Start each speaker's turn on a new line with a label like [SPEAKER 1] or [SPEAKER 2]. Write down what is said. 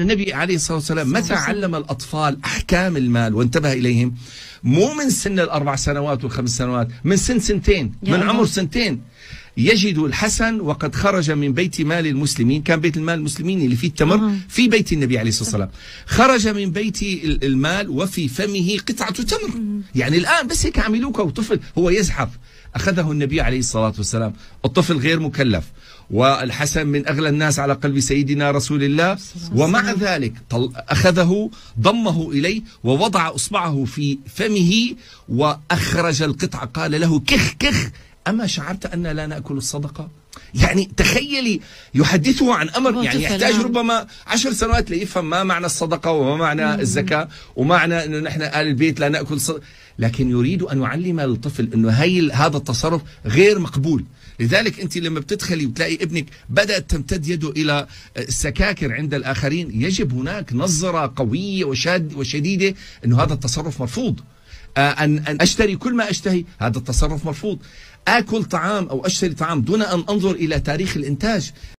[SPEAKER 1] أن النبي عليه الصلاة والسلام متى علم الأطفال أحكام المال وانتبه إليهم مو من سن الأربع سنوات والخمس سنوات من سن سنتين من عمر سنتين يجد الحسن وقد خرج من بيت مال المسلمين كان بيت المال المسلمين اللي فيه التمر في بيت النبي عليه الصلاة والسلام خرج من بيت المال وفي فمه قطعة تمر يعني الآن بس هيك عملوك وطفل هو يزحف أخذه النبي عليه الصلاة والسلام الطفل غير مكلف والحسن من أغلى الناس على قلب سيدنا رسول الله ومع ذلك أخذه ضمه إليه ووضع أصبعه في فمه وأخرج القطعة قال له كخ كخ أما شعرت أن لا نأكل الصدقة يعني تخيلي يحدثه عن أمر يعني يحتاج ربما عشر سنوات ليفهم ما معنى الصدقة وما معنى الزكاة ومعنى أنه نحن آل البيت لا نأكل صدقة لكن يريد أن يعلم الطفل أنه هي هذا التصرف غير مقبول لذلك أنت لما بتدخلي وتلاقي ابنك بدأت تمتد يده إلى آه، السكاكر عند الآخرين يجب هناك نظرة قوية وشاد وشديدة أنه هذا التصرف مرفوض آه، أن أشتري كل ما أشتهي هذا التصرف مرفوض آكل طعام أو أشتري طعام دون أن أنظر إلى تاريخ الإنتاج